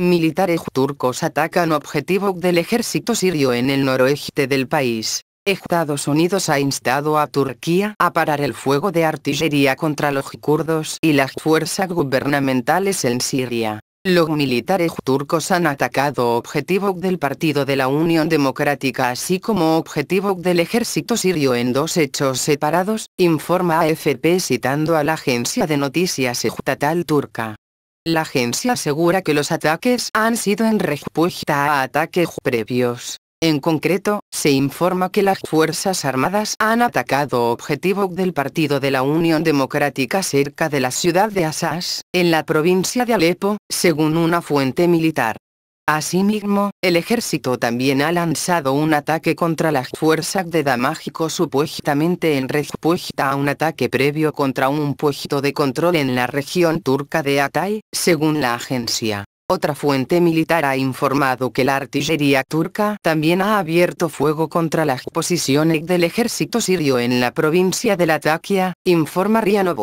Militares turcos atacan objetivo del ejército sirio en el noroeste del país. Estados Unidos ha instado a Turquía a parar el fuego de artillería contra los kurdos y las fuerzas gubernamentales en Siria. Los militares turcos han atacado objetivo del Partido de la Unión Democrática así como objetivo del ejército sirio en dos hechos separados, informa AFP citando a la agencia de noticias estatal turca. La agencia asegura que los ataques han sido en respuesta a ataques previos. En concreto, se informa que las Fuerzas Armadas han atacado Objetivo del Partido de la Unión Democrática cerca de la ciudad de Asas, en la provincia de Alepo, según una fuente militar. Asimismo, el ejército también ha lanzado un ataque contra las fuerzas de Damágico supuestamente en respuesta a un ataque previo contra un puesto de control en la región turca de Atay, según la agencia. Otra fuente militar ha informado que la artillería turca también ha abierto fuego contra las posiciones del ejército sirio en la provincia de Latakia, informa Riano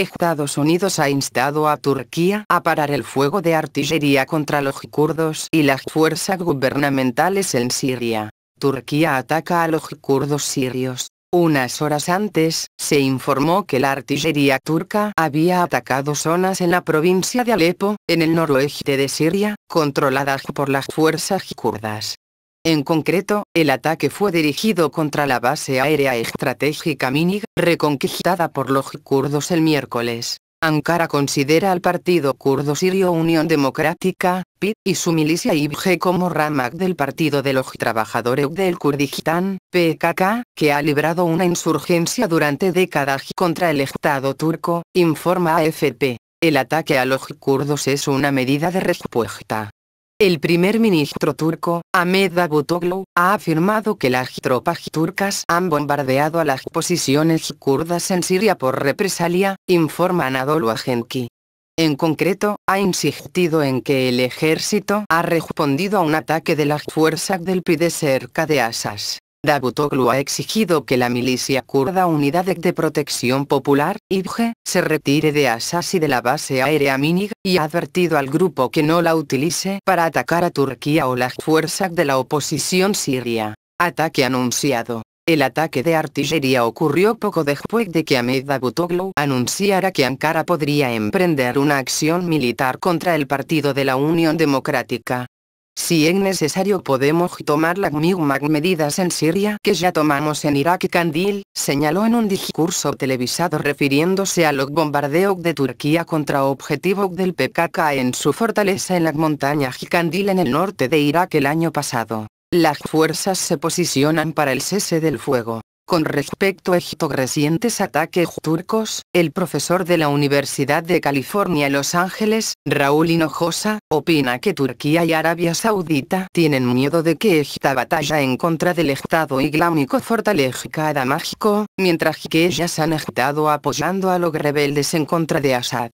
Estados Unidos ha instado a Turquía a parar el fuego de artillería contra los kurdos y las fuerzas gubernamentales en Siria. Turquía ataca a los kurdos sirios. Unas horas antes, se informó que la artillería turca había atacado zonas en la provincia de Alepo, en el noroeste de Siria, controladas por las fuerzas kurdas. En concreto, el ataque fue dirigido contra la base aérea estratégica Minig, reconquistada por los kurdos el miércoles. Ankara considera al partido kurdo sirio Unión Democrática, (Pit) y su milicia IBG como rama del Partido de los Trabajadores del Kurdistán, PKK, que ha librado una insurgencia durante décadas contra el Estado turco, informa AFP. El ataque a los kurdos es una medida de respuesta el primer ministro turco, Ahmed Abutoglu, ha afirmado que las tropas turcas han bombardeado a las posiciones kurdas en Siria por represalia, informa Anadolu Agenki. En concreto, ha insistido en que el ejército ha respondido a un ataque de las fuerzas del PIDE cerca de Asas. Davutoglu ha exigido que la milicia kurda Unidad de Protección Popular, IBGE, se retire de Assas y de la base aérea Minig, y ha advertido al grupo que no la utilice para atacar a Turquía o las fuerzas de la oposición siria. Ataque anunciado. El ataque de artillería ocurrió poco después de que Ahmed Davutoglu anunciara que Ankara podría emprender una acción militar contra el Partido de la Unión Democrática. Si es necesario podemos tomar las mismas medidas en Siria que ya tomamos en Irak. Kandil, señaló en un discurso televisado refiriéndose a los bombardeos de Turquía contra objetivos del PKK en su fortaleza en las montañas Kandil en el norte de Irak el año pasado. Las fuerzas se posicionan para el cese del fuego. Con respecto a estos recientes ataques turcos, el profesor de la Universidad de California Los Ángeles, Raúl Hinojosa, opina que Turquía y Arabia Saudita tienen miedo de que esta batalla en contra del Estado Islámico fortalezca a Damasco, mientras que ellas han estado apoyando a los rebeldes en contra de Assad.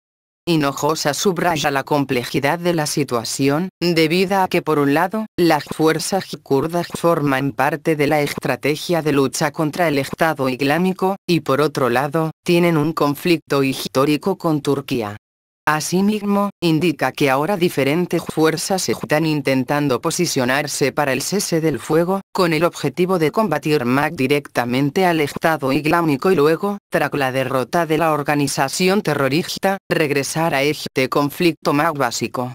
Hinojosa subraya la complejidad de la situación, debido a que por un lado, las fuerzas kurdas forman parte de la estrategia de lucha contra el Estado Islámico, y por otro lado, tienen un conflicto histórico con Turquía. Asimismo, indica que ahora diferentes fuerzas están intentando posicionarse para el cese del fuego, con el objetivo de combatir Mac directamente al Estado Islámico y luego, tras la derrota de la organización terrorista, regresar a este conflicto más básico.